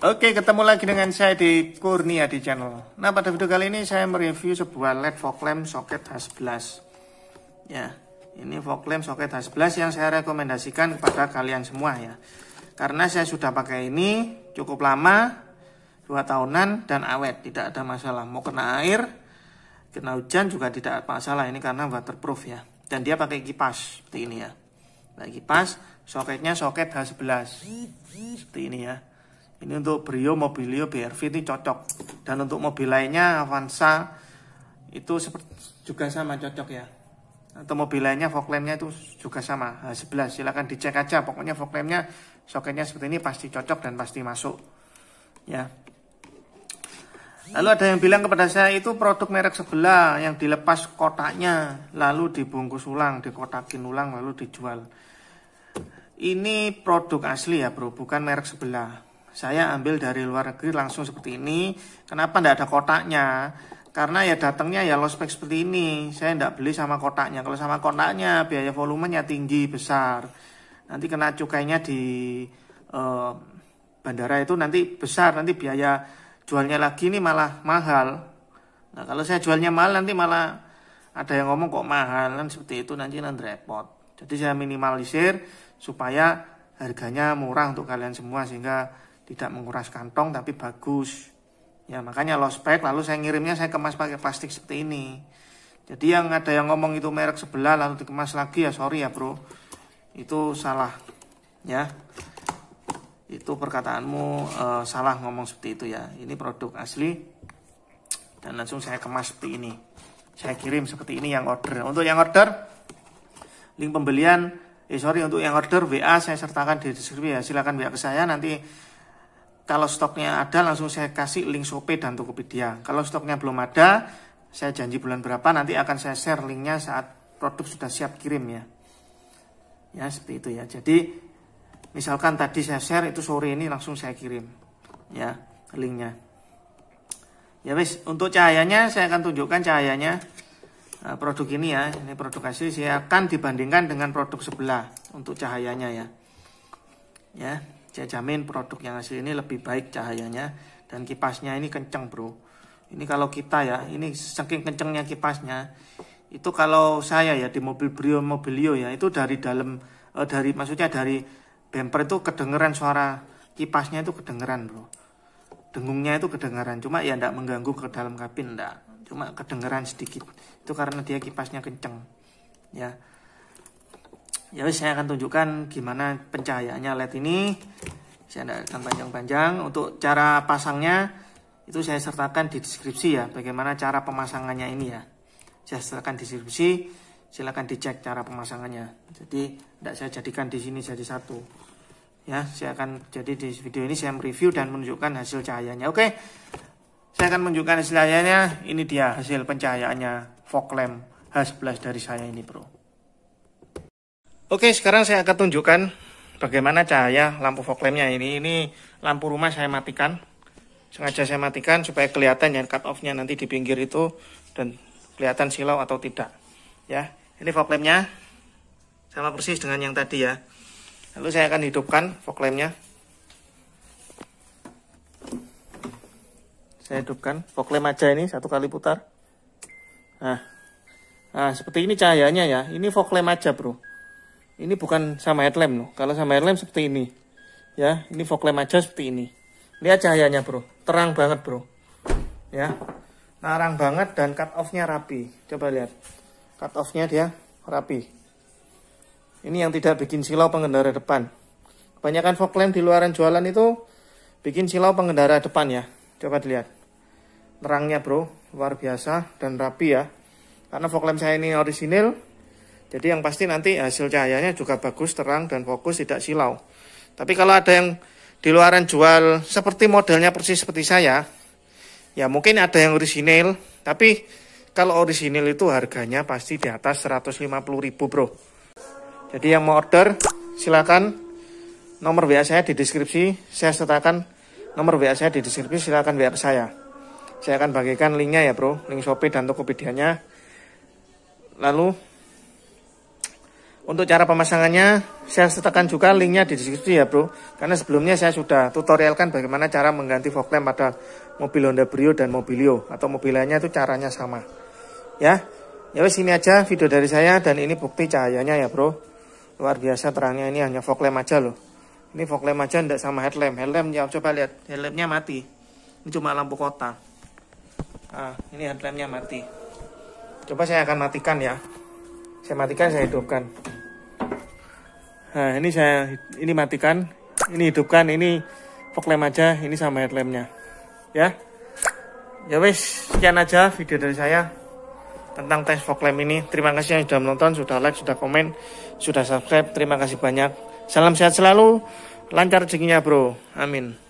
Oke, ketemu lagi dengan saya di Kurnia di channel. Nah, pada video kali ini saya mereview sebuah LED fog lamp soket H11. Ya, ini fog lamp soket H11 yang saya rekomendasikan kepada kalian semua ya. Karena saya sudah pakai ini cukup lama, dua tahunan dan awet, tidak ada masalah. Mau kena air, kena hujan juga tidak ada masalah ini karena waterproof ya. Dan dia pakai kipas seperti ini ya. Nah, kipas, soketnya soket H11. Seperti ini ya. Ini untuk Brio, Mobilio, BRV itu cocok. Dan untuk mobil lainnya Avanza itu juga sama cocok ya. Atau mobil lainnya lampnya itu juga sama. H11 silahkan dicek aja. Pokoknya lampnya soketnya seperti ini pasti cocok dan pasti masuk. Ya. Lalu ada yang bilang kepada saya itu produk merek sebelah yang dilepas kotaknya lalu dibungkus ulang, dikotakin ulang lalu dijual. Ini produk asli ya bro, bukan merek sebelah saya ambil dari luar negeri langsung seperti ini. Kenapa tidak ada kotaknya? Karena ya datangnya ya bag seperti ini. Saya tidak beli sama kotaknya. Kalau sama kotaknya biaya volumenya tinggi besar. Nanti kena cukainya di eh, bandara itu nanti besar. Nanti biaya jualnya lagi ini malah mahal. Nah kalau saya jualnya mahal nanti malah ada yang ngomong kok mahal kan seperti itu nanti nanti repot. Jadi saya minimalisir supaya harganya murah untuk kalian semua sehingga tidak menguras kantong tapi bagus ya makanya lost pack lalu saya ngirimnya saya kemas pakai plastik seperti ini jadi yang ada yang ngomong itu merek sebelah lalu dikemas lagi ya sorry ya bro itu salah ya itu perkataanmu uh, salah ngomong seperti itu ya ini produk asli dan langsung saya kemas seperti ini saya kirim seperti ini yang order untuk yang order link pembelian eh sorry untuk yang order WA saya sertakan di deskripsi ya silahkan WA ke saya nanti kalau stoknya ada langsung saya kasih link Shopee dan Tokopedia. Kalau stoknya belum ada, saya janji bulan berapa nanti akan saya share linknya saat produk sudah siap kirim ya. Ya seperti itu ya. Jadi misalkan tadi saya share itu sore ini langsung saya kirim ya linknya. Ya wis untuk cahayanya saya akan tunjukkan cahayanya eh, produk ini ya. Ini produk hasil saya akan dibandingkan dengan produk sebelah untuk cahayanya ya. Ya. Saya jamin produk yang asli ini lebih baik cahayanya dan kipasnya ini kenceng bro. Ini kalau kita ya, ini saking kencengnya kipasnya, itu kalau saya ya di mobil Brio Mobilio ya itu dari dalam eh, dari maksudnya dari bumper itu kedengeran suara kipasnya itu kedengeran bro dengungnya itu kedengeran cuma ya tidak mengganggu ke dalam kabin tidak cuma kedengeran sedikit itu karena dia kipasnya kenceng ya ya saya akan tunjukkan gimana pencahayaannya LED ini saya tidak akan panjang-panjang untuk cara pasangnya itu saya sertakan di deskripsi ya bagaimana cara pemasangannya ini ya saya sertakan di deskripsi silahkan dicek cara pemasangannya jadi tidak saya jadikan di sini jadi satu ya saya akan jadi di video ini saya mereview dan menunjukkan hasil cahayanya oke saya akan menunjukkan hasil cahayanya ini dia hasil pencahayaannya fog lamp H11 dari saya ini bro Oke, sekarang saya akan tunjukkan bagaimana cahaya lampu fog lampnya ini. Ini lampu rumah saya matikan. Sengaja saya matikan supaya kelihatan yang cut off-nya nanti di pinggir itu dan kelihatan silau atau tidak. Ya, ini fog lampnya sama persis dengan yang tadi ya. Lalu saya akan hidupkan fog lampnya. Saya hidupkan fog lamp aja ini satu kali putar. Nah, nah seperti ini cahayanya ya. Ini fog lamp aja bro. Ini bukan sama headlamp loh. Kalau sama headlamp seperti ini. Ya, ini fog lamp aja seperti ini. Lihat cahayanya, Bro. Terang banget, Bro. Ya. Terang banget dan cut off-nya rapi. Coba lihat. Cut off-nya dia rapi. Ini yang tidak bikin silau pengendara depan. Kebanyakan fog lamp di luaran jualan itu bikin silau pengendara depan ya. Coba dilihat. Terangnya, Bro. Luar biasa dan rapi ya. Karena fog lamp saya ini orisinil, jadi yang pasti nanti hasil cahayanya juga bagus, terang dan fokus tidak silau. Tapi kalau ada yang di luaran jual seperti modelnya persis seperti saya, ya mungkin ada yang orisinil, tapi kalau orisinil itu harganya pasti di atas 150 ribu Bro. Jadi yang mau order silakan nomor WA saya di deskripsi, saya sertakan nomor WA saya di deskripsi, silakan WA saya. Saya akan bagikan linknya ya bro, link Shopee dan Tokopedia-nya. Lalu untuk cara pemasangannya, saya sertakan juga linknya di deskripsi ya bro. Karena sebelumnya saya sudah tutorialkan bagaimana cara mengganti fog lamp pada mobil Honda Brio dan Mobilio. Atau mobil lainnya itu caranya sama. Ya, ya wes ini aja video dari saya dan ini bukti cahayanya ya bro. Luar biasa terangnya ini hanya fog lamp aja loh. Ini fog lamp aja tidak sama headlamp. Headlamp ya coba lihat, headlampnya mati. Ini cuma lampu kota. Nah, ini headlampnya mati. Coba saya akan matikan ya. Saya matikan, saya hidupkan. Nah, ini saya ini matikan, ini hidupkan, ini fog lamp aja, ini sama headlampnya. Ya. Ya wes, sekian aja video dari saya tentang tes fog lamp ini. Terima kasih yang sudah menonton, sudah like, sudah komen, sudah subscribe. Terima kasih banyak. Salam sehat selalu, lancar rezekinya bro. Amin.